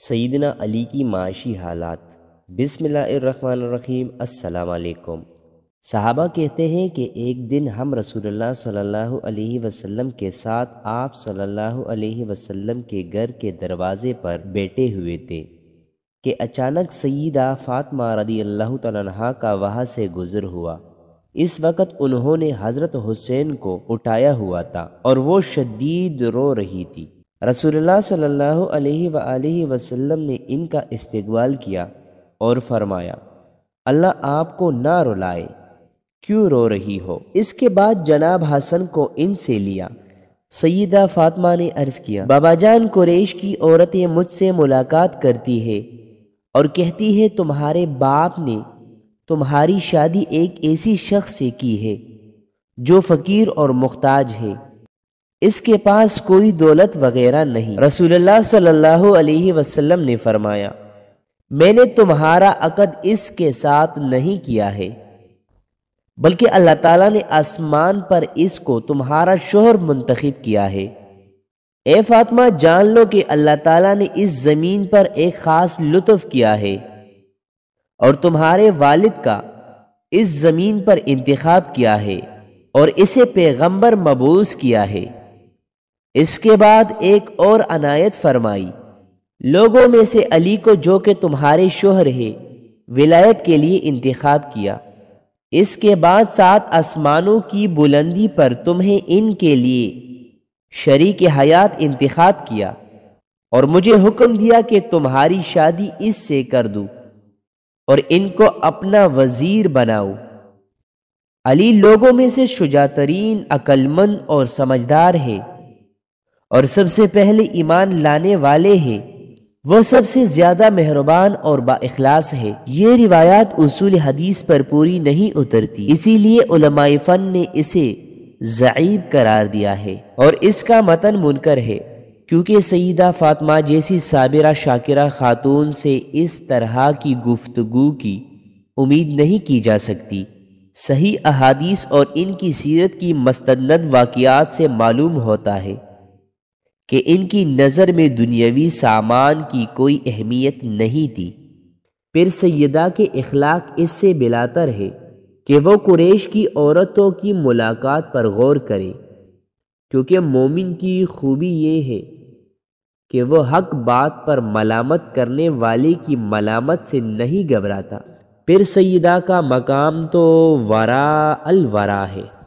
सईदना अली की माशी हालात बिसमीम असलकम साहबा कहते हैं कि एक दिन हम रसूलुल्लाह सल्लल्लाहु अलैहि वसल्लम के साथ आप सल्लल्लाहु अलैहि वसल्लम के घर के दरवाज़े पर बैठे हुए थे कि अचानक सईदा फ़ातमा रदी अल्लाह तहा का वहाँ से गुज़र हुआ इस वक़्त उन्होंने हज़रत हुसैन को उठाया हुआ था और वो शदीद रो रही थी रसूलुल्लाह सल्लल्लाहु अलैहि वसल्लम वसल्लम ने इनका इस्तेगबाल किया और फरमाया अल्लाह आपको ना रुलाए क्यों रो रही हो इसके बाद जनाब हसन को इनसे लिया सईदा फातिमा ने अर्ज़ किया बाबा जान कुरेश की औरतें मुझसे मुलाकात करती है और कहती है तुम्हारे बाप ने तुम्हारी शादी एक ऐसी शख्स से की है जो फ़कीर और मुख्ताज है इसके पास कोई दौलत वगैरह नहीं रसूलुल्लाह सल्लल्लाहु अलैहि वसल्लम ने फरमाया मैंने तुम्हारा अकद इसके साथ नहीं किया है बल्कि अल्लाह ताला ने आसमान पर इसको तुम्हारा शोहर मुंतखब किया है ए फातिमा जान लो कि अल्लाह ताला ने इस ज़मीन पर एक ख़ास लुत्फ़ किया है और तुम्हारे वालिद का इस ज़मीन पर इंतखब किया है और इसे पैगंबर मबूस किया है इसके बाद एक और अनायत फरमाई लोगों में से अली को जो कि तुम्हारे शोहर है विलायत के लिए इंतखब किया इसके बाद सात आसमानों की बुलंदी पर तुम्हें इनके लिए शरीक हयात इंतखब किया और मुझे हुक्म दिया कि तुम्हारी शादी इससे कर दूँ और इनको अपना वजीर बनाओ अली लोगों में से शुजातरीन अकलमंद और समझदार है और सबसे पहले ईमान लाने वाले हैं वह सबसे ज़्यादा मेहरबान और बाखलास है ये रिवायात उसूल हदीस पर पूरी नहीं उतरती इसीलिए फ़न ने इसे जयब करार दिया है और इसका मतन मुनकर है क्योंकि सईदा फातमा जैसी साबिरा शाकिरा खातून से इस तरह की गुफ्तगु की उम्मीद नहीं की जा सकती सही अहादीस और इनकी सीरत की मस्तंद वाकियात से मालूम होता है कि इनकी नज़र में दुनियावी सामान की कोई अहमियत नहीं थी फिर सैदा के अखलाक इससे बिलातर है कि वह कुरेश की औरतों की मुलाकात पर गौर करे क्योंकि मोमिन की खूबी ये है कि वह हक बात पर मलामत करने वाले की मलामत से नहीं घबराता फिर सैदा का मकाम तो वरा अलवरा है